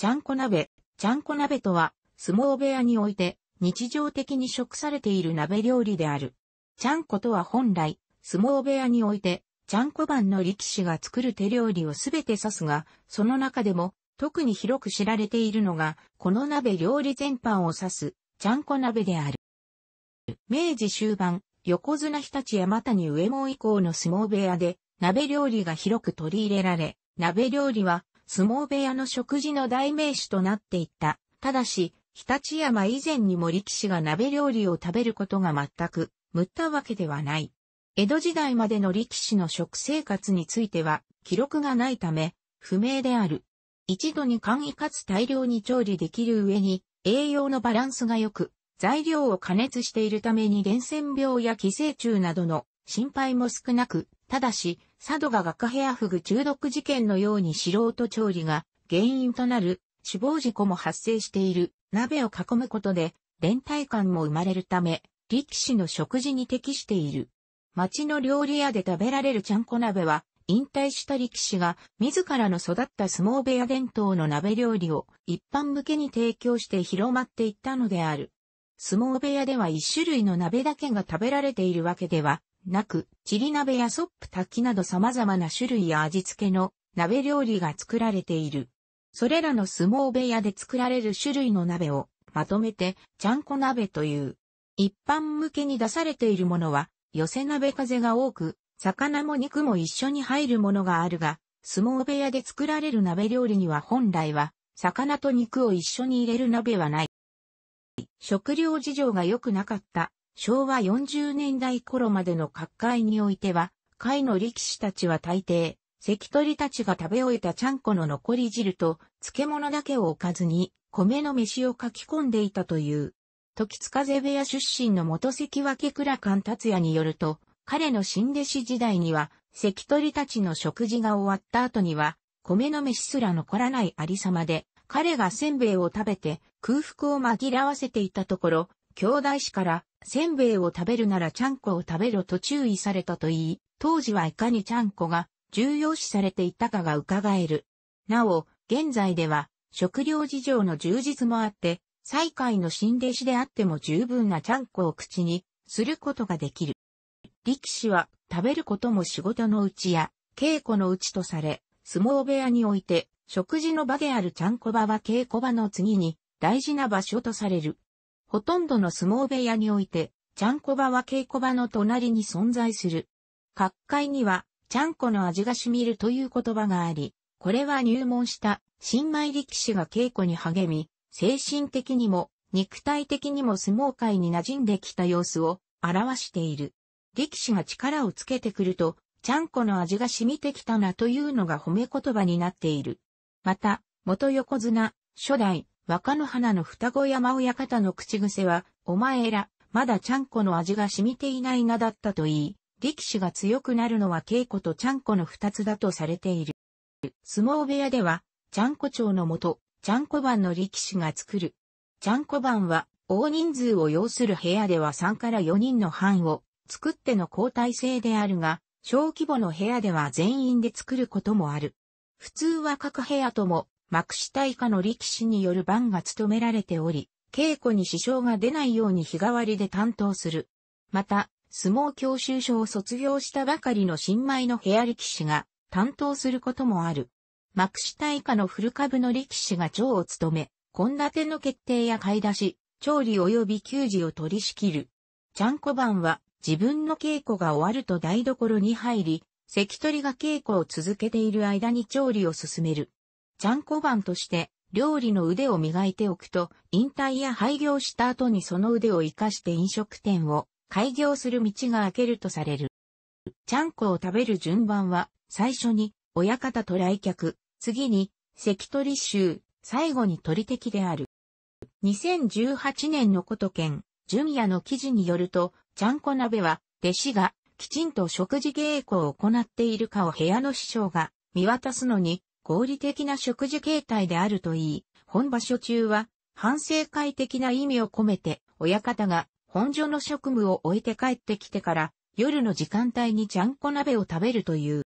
ちゃんこ鍋。ちゃんこ鍋とは、相撲部屋において、日常的に食されている鍋料理である。ちゃんことは本来、相撲部屋において、ちゃんこ番の力士が作る手料理をすべて指すが、その中でも、特に広く知られているのが、この鍋料理全般を指す、ちゃんこ鍋である。明治終盤、横綱日立山谷上門以降の相撲部屋で、鍋料理が広く取り入れられ、鍋料理は相撲部屋の食事の代名詞となっていった。ただし、日立山以前にも力士が鍋料理を食べることが全く、無ったわけではない。江戸時代までの力士の食生活については、記録がないため、不明である。一度に簡易かつ大量に調理できる上に、栄養のバランスが良く、材料を加熱しているために伝染病や寄生虫などの心配も少なく、ただし、佐渡が学部屋フグ中毒事件のように素人調理が原因となる死亡事故も発生している鍋を囲むことで連帯感も生まれるため、力士の食事に適している。町の料理屋で食べられるちゃんこ鍋は、引退した力士が自らの育った相撲部屋伝統の鍋料理を一般向けに提供して広まっていったのである。相撲部屋では一種類の鍋だけが食べられているわけではなく、チリ鍋やソップ炊きなど様々な種類や味付けの鍋料理が作られている。それらの相撲部屋で作られる種類の鍋をまとめてちゃんこ鍋という。一般向けに出されているものは寄せ鍋風が多く、魚も肉も一緒に入るものがあるが、相撲部屋で作られる鍋料理には本来は、魚と肉を一緒に入れる鍋はない。食料事情が良くなかった昭和40年代頃までの各界においては、会の力士たちは大抵、関取たちが食べ終えたちゃんこの残り汁と、漬物だけを置かずに、米の飯を書き込んでいたという。時津風部屋出身の元関脇倉館達也によると、彼の新弟子時代には、関取たちの食事が終わった後には、米の飯すら残らないありさまで、彼がせんべいを食べて空腹を紛らわせていたところ、兄弟子からせんべいを食べるならちゃんこを食べろと注意されたといい、当時はいかにちゃんこが重要視されていたかが伺える。なお、現在では食料事情の充実もあって、最下位の新弟子であっても十分なちゃんこを口にすることができる。力士は食べることも仕事のうちや稽古のうちとされ、相撲部屋において食事の場であるちゃんこ場は稽古場の次に大事な場所とされる。ほとんどの相撲部屋において、ちゃんこ場は稽古場の隣に存在する。各界には、ちゃんこの味が染みるという言葉があり、これは入門した新米力士が稽古に励み、精神的にも肉体的にも相撲界に馴染んできた様子を表している。力士が力をつけてくると、ちゃんこの味が染みてきたなというのが褒め言葉になっている。また、元横綱、初代、若野花の双子山親方の口癖は、お前ら、まだちゃんこの味が染みていないなだったと言い、力士が強くなるのは稽古とちゃんこの二つだとされている。相撲部屋では、ちゃんこ町のもと、ちゃんこ番の力士が作る。ちゃんこ番は、大人数を要する部屋では3から4人の班を作っての交代制であるが、小規模の部屋では全員で作ることもある。普通は各部屋とも幕下以下の力士による番が務められており、稽古に支障が出ないように日替わりで担当する。また、相撲教習所を卒業したばかりの新米の部屋力士が担当することもある。幕下以下の古株の力士が長を務め、献立の決定や買い出し、調理及び給仕を取り仕切る。ちゃんこ番は自分の稽古が終わると台所に入り、関取が稽古を続けている間に調理を進める。ちゃんこ番として料理の腕を磨いておくと、引退や廃業した後にその腕を活かして飲食店を開業する道が開けるとされる。ちゃんこを食べる順番は、最初に、親方と来客、次に、関取衆、最後に取り敵である。2018年のこと県、純也の記事によると、ちゃんこ鍋は、弟子が、きちんと食事稽古を行っているかを部屋の師匠が、見渡すのに、合理的な食事形態であるといい、本場所中は反省会的な意味を込めて、親方が本所の職務を終えて帰ってきてから夜の時間帯にちゃんこ鍋を食べるという。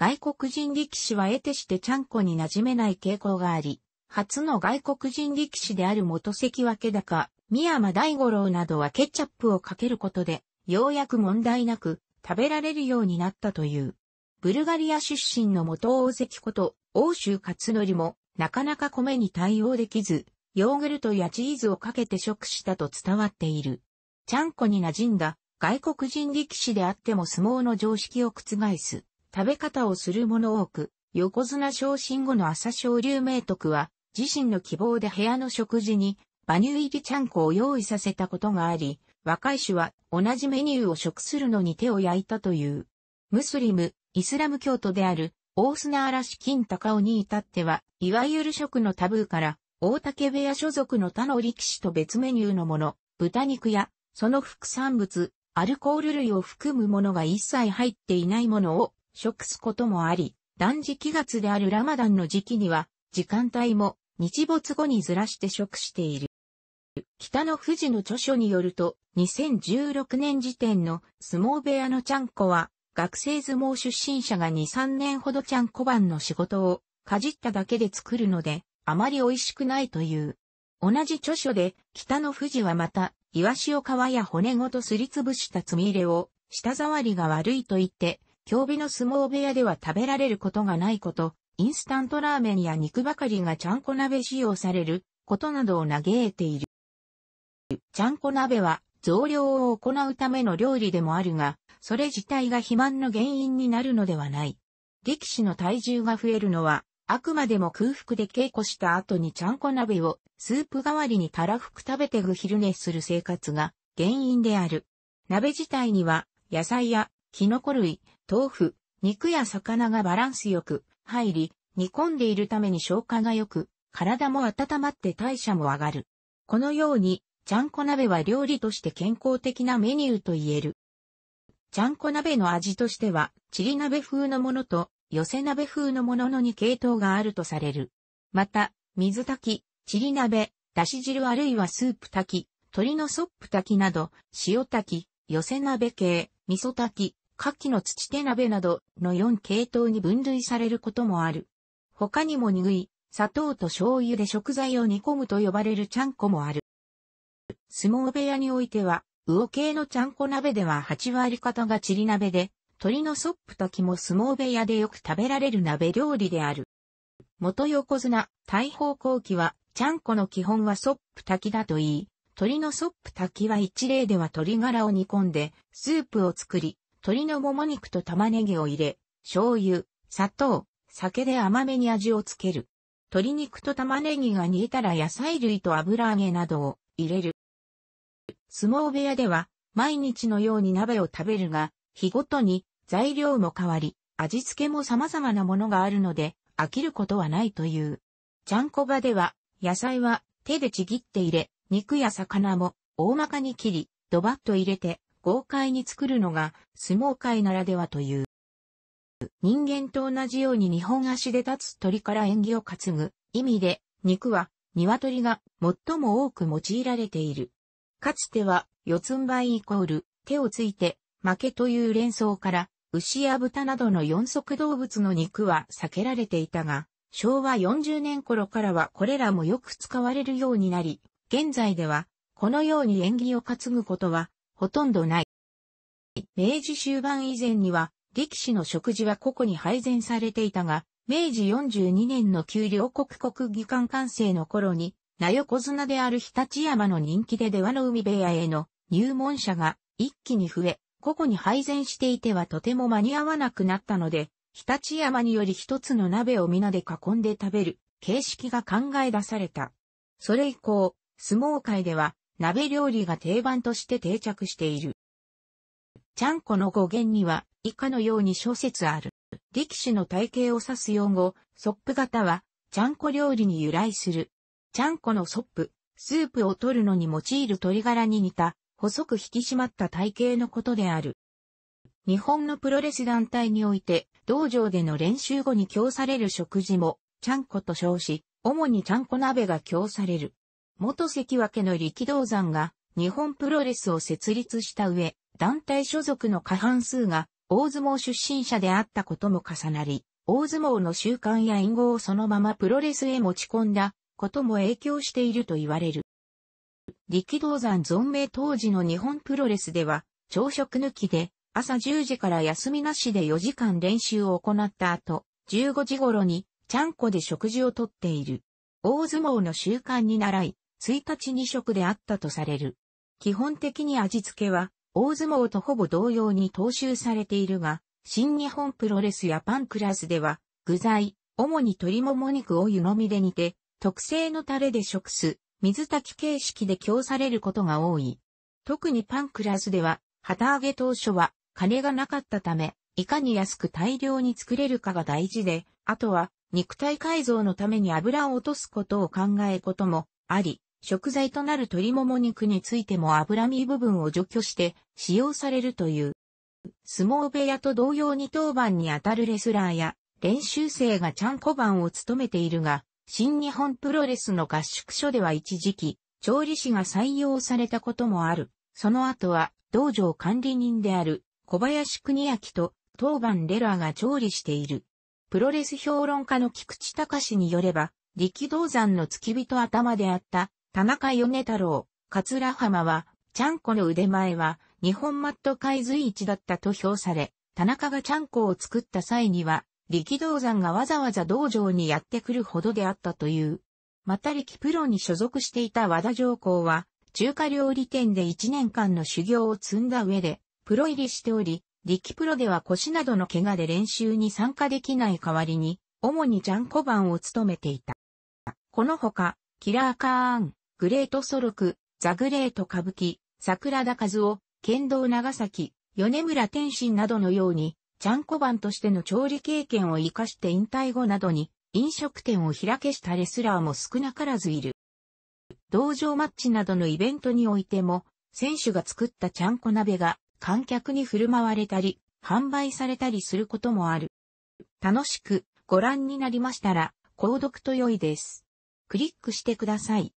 外国人力士は得てしてちゃんこに馴染めない傾向があり、初の外国人力士である元関脇高、宮山大五郎などはケチャップをかけることで、ようやく問題なく食べられるようになったという。ブルガリア出身の元大関こと、欧州勝則も、なかなか米に対応できず、ヨーグルトやチーズをかけて食したと伝わっている。ちゃんこに馴染んだ外国人力士であっても相撲の常識を覆す食べ方をする者多く、横綱昇進後の朝昇竜明徳は自身の希望で部屋の食事に馬乳入りちゃんこを用意させたことがあり、若い種は同じメニューを食するのに手を焼いたという。ムスリム、イスラム教徒である、大砂嵐金高尾に至っては、いわゆる食のタブーから、大竹部屋所属の他の力士と別メニューのもの、豚肉や、その副産物、アルコール類を含むものが一切入っていないものを食すこともあり、断食月であるラマダンの時期には、時間帯も日没後にずらして食している。北の富士の著書によると、2016年時点の相撲部屋のちゃんこは、学生相撲出身者が2、3年ほどちゃんこ番の仕事をかじっただけで作るので、あまり美味しくないという。同じ著書で、北の富士はまた、イワシを皮や骨ごとすりつぶした積み入れを、舌触りが悪いと言って、競技の相撲部屋では食べられることがないこと、インスタントラーメンや肉ばかりがちゃんこ鍋使用されることなどを嘆いている。ちゃんこ鍋は増量を行うための料理でもあるが、それ自体が肥満の原因になるのではない。力士の体重が増えるのは、あくまでも空腹で稽古した後にちゃんこ鍋をスープ代わりにたらふく食べてぐ昼寝する生活が原因である。鍋自体には野菜やキノコ類、豆腐、肉や魚がバランスよく入り、煮込んでいるために消化が良く、体も温まって代謝も上がる。このように、ちゃんこ鍋は料理として健康的なメニューと言える。ちゃんこ鍋の味としては、チリ鍋風のものと、寄せ鍋風のものの2系統があるとされる。また、水炊き、チリ鍋、だし汁あるいはスープ炊き、鶏のソップ炊きなど、塩炊き、寄せ鍋系、味噌炊き、牡蠣の土手鍋などの4系統に分類されることもある。他にも拭い、砂糖と醤油で食材を煮込むと呼ばれるちゃんこもある。相撲部屋においては、魚系のちゃんこ鍋では8割方がチリ鍋で、鶏のソップ炊きも相撲部屋でよく食べられる鍋料理である。元横綱、大砲後期は、ちゃんこの基本はソップ炊きだと言い、鶏のソップ炊きは一例では鶏ガラを煮込んで、スープを作り、鶏のもも肉と玉ねぎを入れ、醤油、砂糖、酒で甘めに味をつける。鶏肉と玉ねぎが煮えたら野菜類と油揚げなどを入れる。相撲部屋では、毎日のように鍋を食べるが、日ごとに材料も変わり、味付けも様々なものがあるので、飽きることはないという。ちゃんこ場では、野菜は手でちぎって入れ、肉や魚も大まかに切り、ドバッと入れて、豪快に作るのが相撲界ならではという。人間と同じように日本足で立つ鳥から縁起を担ぐ意味で、肉は鶏が最も多く用いられている。かつては、四つん這いイコール、手をついて、負けという連想から、牛や豚などの四足動物の肉は避けられていたが、昭和40年頃からはこれらもよく使われるようになり、現在では、このように縁起を担ぐことは、ほとんどない。明治終盤以前には、力士の食事は個々に配膳されていたが、明治42年の給料国国技官完成の頃に、名横綱である日立山の人気で出羽の海部屋への入門者が一気に増え、個々に配膳していてはとても間に合わなくなったので、日立山により一つの鍋を皆で囲んで食べる形式が考え出された。それ以降、相撲界では鍋料理が定番として定着している。ちゃんこの語源には以下のように諸説ある。力士の体型を指す用語、ソップ型は、ちゃんこ料理に由来する。ちゃんこのソップ、スープを取るのに用いる鶏ガラに似た、細く引き締まった体型のことである。日本のプロレス団体において、道場での練習後に供される食事も、ちゃんこと称し、主にちゃんこ鍋が供される。元関脇の力道山が、日本プロレスを設立した上、団体所属の過半数が、大相撲出身者であったことも重なり、大相撲の習慣や隠語をそのままプロレスへ持ち込んだことも影響していると言われる。力道山存命当時の日本プロレスでは、朝食抜きで朝10時から休みなしで4時間練習を行った後、15時頃にちゃんこで食事をとっている。大相撲の習慣に習い、1日2食であったとされる。基本的に味付けは、大相撲とほぼ同様に踏襲されているが、新日本プロレスやパンクラスでは、具材、主に鶏もも肉を湯飲みで煮て、特製のタレで食す、水炊き形式で供されることが多い。特にパンクラスでは、旗揚げ当初は金がなかったため、いかに安く大量に作れるかが大事で、あとは肉体改造のために油を落とすことを考えこともあり、食材となる鶏もも肉についても脂身部分を除去して使用されるという。相撲部屋と同様に当番にあたるレスラーや練習生がちゃんこ番を務めているが、新日本プロレスの合宿所では一時期、調理師が採用されたこともある。その後は、道場管理人である、小林国明と、当番レラーが調理している。プロレス評論家の菊池隆によれば、力道山の付き人頭であった、田中米太郎、桂浜は、ちゃんこの腕前は、日本マット界随一だったと評され、田中がちゃんこを作った際には、力道山がわざわざ道場にやってくるほどであったという。また力プロに所属していた和田上皇は、中華料理店で1年間の修行を積んだ上で、プロ入りしており、力プロでは腰などの怪我で練習に参加できない代わりに、主にジャンコ版を務めていた。このほか、キラーカーン、グレートソロク、ザグレート歌舞伎、桜田和夫、剣道長崎、米村天心などのように、ちゃんこ番としての調理経験を活かして引退後などに飲食店を開けしたレスラーも少なからずいる。道場マッチなどのイベントにおいても、選手が作ったちゃんこ鍋が観客に振る舞われたり、販売されたりすることもある。楽しくご覧になりましたら、購読と良いです。クリックしてください。